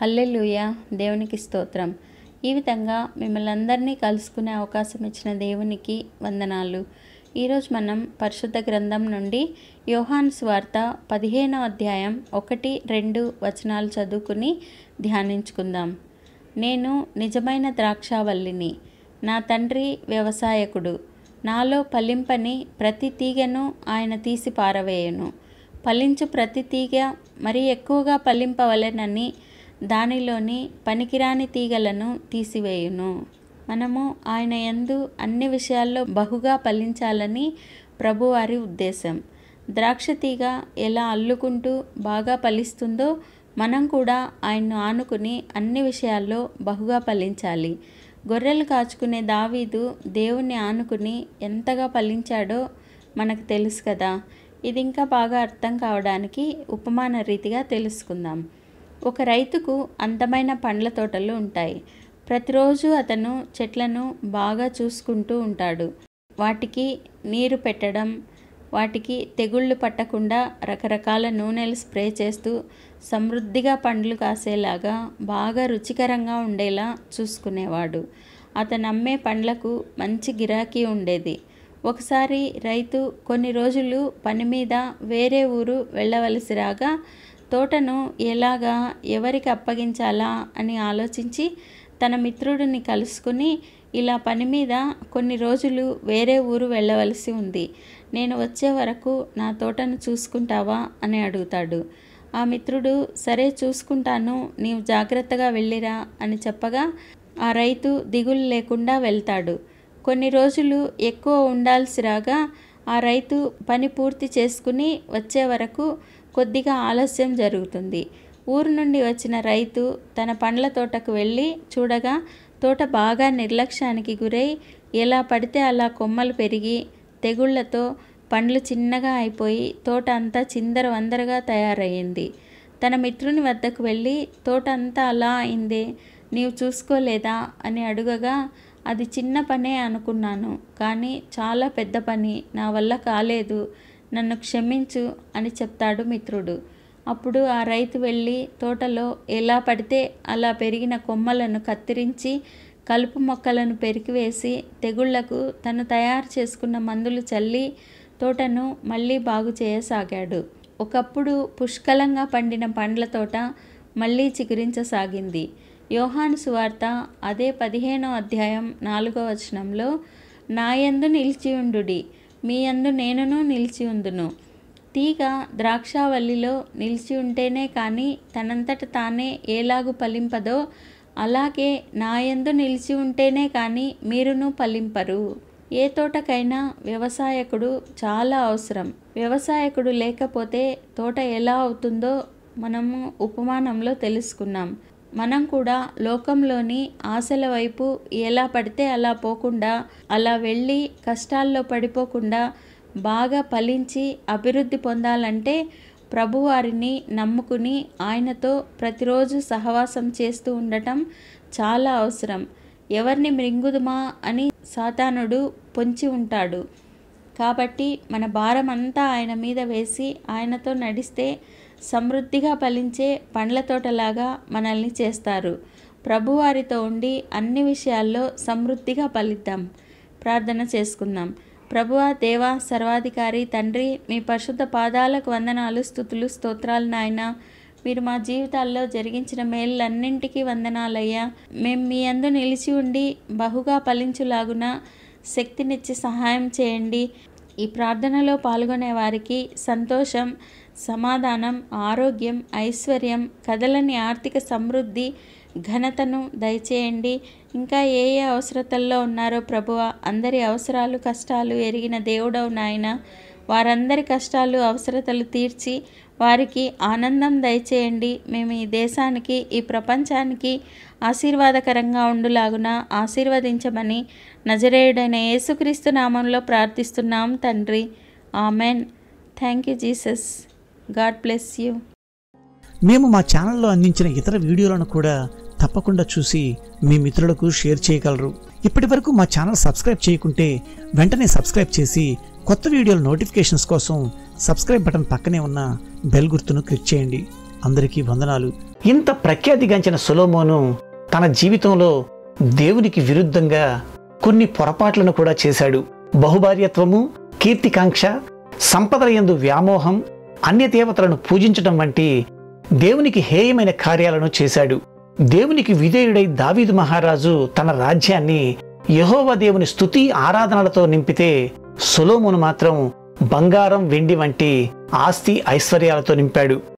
hallelujah దేవునికి స్తోత్రం ఈ విధంగా మిమ్మల్ని అందరినీ కలుసుకునే అవకాశం ఇచ్చిన దేవునికి వందనాలు ఈరోజు మనం పరిశుద్ధ గ్రంథం నుండి యోహాన్ స్వార్త పదిహేనో అధ్యాయం ఒకటి రెండు వచనాలు చదువుకుని ధ్యానించుకుందాం నేను నిజమైన ద్రాక్షావల్లిని నా తండ్రి వ్యవసాయకుడు నాలో ఫలింపని ప్రతి తీగను ఆయన తీసి పారవేయను ఫలించు ప్రతి తీగ మరి ఎక్కువగా ఫలింపవలనని దానిలోని పనికిరాని తీగలను తీసివేయును మనము ఆయన ఎందు అన్ని విషయాల్లో బహుగా ఫలించాలని ప్రభువారి ఉద్దేశం ద్రాక్ష తీగ ఎలా అల్లుకుంటూ బాగా ఫలిస్తుందో మనం కూడా ఆయన్ను ఆనుకుని అన్ని విషయాల్లో బహుగా ఫలించాలి గొర్రెలు కాచుకునే దావీదు దేవుణ్ణి ఆనుకుని ఎంతగా ఫలించాడో మనకు తెలుసు కదా ఇది ఇంకా బాగా అర్థం కావడానికి ఉపమాన రీతిగా తెలుసుకుందాం ఒక రైతుకు అందమైన పండ్ల తోటలు ఉంటాయి ప్రతిరోజు అతను చెట్లను బాగా చూసుకుంటూ ఉంటాడు వాటికి నీరు పెట్టడం వాటికి తెగుళ్ళు పట్టకుండా రకరకాల నూనెలు స్ప్రే చేస్తూ సమృద్ధిగా పండ్లు కాసేలాగా బాగా రుచికరంగా ఉండేలా చూసుకునేవాడు అతను అమ్మే పండ్లకు మంచి గిరాకీ ఉండేది ఒకసారి రైతు కొన్ని రోజులు పని మీద వేరే ఊరు వెళ్ళవలసి రాగా తోటను ఎలాగా ఎవరికి అప్పగించాలా అని ఆలోచించి తన మిత్రుడిని కలుసుకుని ఇలా పని మీద కొన్ని రోజులు వేరే ఊరు వెళ్ళవలసి ఉంది నేను వచ్చే వరకు నా తోటను చూసుకుంటావా అని అడుగుతాడు ఆ మిత్రుడు సరే చూసుకుంటాను నీవు జాగ్రత్తగా వెళ్ళిరా అని చెప్పగా ఆ రైతు దిగులు లేకుండా వెళ్తాడు కొన్ని రోజులు ఎక్కువ ఉండాల్సి రాగా ఆ రైతు పని పూర్తి చేసుకుని వచ్చే వరకు కొద్దిగా ఆలస్యం జరుగుతుంది ఊరు నుండి వచ్చిన రైతు తన పండ్ల తోటకు వెళ్ళి చూడగా తోట బాగా నిర్లక్ష్యానికి గురై ఎలా పడితే అలా కొమ్మలు పెరిగి తెగుళ్లతో పండ్లు చిన్నగా అయిపోయి తోట అంతా చిందరవందరగా తయారయ్యింది తన మిత్రుని వద్దకు వెళ్ళి తోట అంతా అలా అయిందే నీవు చూసుకోలేదా అని అడుగగా అది చిన్న పనే అనుకున్నాను కానీ చాలా పెద్ద పని నా వల్ల కాలేదు నన్ను క్షమించు అని చెప్తాడు మిత్రుడు అప్పుడు ఆ రైతు వెళ్ళి తోటలో ఎలా పడితే అలా పెరిగిన కొమ్మలను కత్తిరించి కలుపు మొక్కలను పెరికివేసి తెగుళ్లకు తను తయారు చేసుకున్న మందులు చల్లి తోటను మళ్ళీ బాగు చేయసాగాడు ఒకప్పుడు పుష్కలంగా పండిన పండ్ల తోట మళ్ళీ చిగురించసాగింది యోహాను సువార్త అదే పదిహేనో అధ్యాయం నాలుగో వచనంలో నాయందు ఉండు మీయందు నేనును నిలిచి ఉండును తీగ ద్రాక్షావల్లిలో నిలిచి ఉంటేనే కానీ తనంతట తానే ఏలాగు పలింపదో అలాగే నాయందు నిలిచి ఉంటేనే కానీ మీరును పలింపరు ఏ తోటకైనా వ్యవసాయకుడు చాలా అవసరం వ్యవసాయకుడు లేకపోతే తోట ఎలా అవుతుందో మనము ఉపమానంలో తెలుసుకున్నాం మనం కూడా లోకంలోని ఆశల వైపు ఎలా పడితే అలా పోకుండా అలా వెళ్ళి కష్టాల్లో పడిపోకుండా బాగా ఫలించి అభివృద్ధి పొందాలంటే ప్రభువారిని నమ్ముకుని ఆయనతో ప్రతిరోజు సహవాసం చేస్తూ ఉండటం చాలా అవసరం ఎవరిని మృంగుదుమా అని సాతానుడు పొంచి ఉంటాడు కాబట్టి మన భారం అంతా ఆయన మీద వేసి ఆయనతో నడిస్తే సమృద్ధిగా ఫలించే పండ్ల తోటలాగా మనల్ని చేస్తారు ప్రభువారితో ఉండి అన్ని విషయాల్లో సమృద్ధిగా ఫలిద్దాం ప్రార్థన చేసుకుందాం ప్రభువ దేవ సర్వాధికారి తండ్రి మీ పరిశుద్ధ పాదాలకు వందనాలు స్థుతులు స్తోత్రాలు నాయన మీరు మా జీవితాల్లో జరిగించిన మేలులన్నింటికీ వందనాలయ్యా మేము మీ అందు నిలిచి ఉండి బహుగా ఫలించులాగున శక్తినిచ్చి సహాయం చేయండి ఈ ప్రార్థనలో పాల్గొనే వారికి సంతోషం సమాధానం ఆరోగ్యం ఐశ్వర్యం కదలని ఆర్థిక సమృద్ధి ఘనతను దయచేయండి ఇంకా ఏ ఏ అవసరతల్లో ఉన్నారో ప్రభువ అందరి అవసరాలు కష్టాలు ఎరిగిన దేవుడవు నాయన వారందరి కష్టాలు అవసరతలు తీర్చి వారికి ఆనందం దయచేయండి మేము ఈ దేశానికి ఈ ప్రపంచానికి ఆశీర్వాదకరంగా ఉండులాగున ఆశీర్వదించమని నజరేయుడైన యేసుక్రీస్తు నామంలో ప్రార్థిస్తున్నాం తండ్రి amen thank you Jesus God bless you మేము మా ఛానల్లో అందించిన ఇతర వీడియోలను కూడా తప్పకుండా చూసి మీ మిత్రులకు షేర్ చేయగలరు ఇప్పటి వరకు మా ఛానల్ సబ్స్క్రైబ్ చేయకుంటే వెంటనే సబ్స్క్రైబ్ చేసి కొత్త వీడియోల నోటిఫికేషన్స్ కోసం సబ్స్క్రైబ్ బటన్ పక్కనే ఉన్న బెల్ గుర్తును క్లిక్ చేయండి అందరికీ వందనాలు ఇంత ప్రఖ్యాతిగాంచిన సులోమోను తన జీవితంలో దేవునికి విరుద్ధంగా కొన్ని పొరపాట్లను కూడా చేశాడు బహుభార్యత్వము కీర్తికాంక్ష సంపదల ఎందు వ్యామోహం అన్య దేవతలను పూజించడం వంటి దేవునికి హేయమైన కార్యాలను చేశాడు దేవునికి విధేయుడై దావీదు మహారాజు తన రాజ్యాన్ని యహోవ దేవుని స్థుతి ఆరాధనలతో నింపితే సులోమును మాత్రం బంగారం వెండి వంటి ఆస్తి ఐశ్వర్యాలతో నింపాడు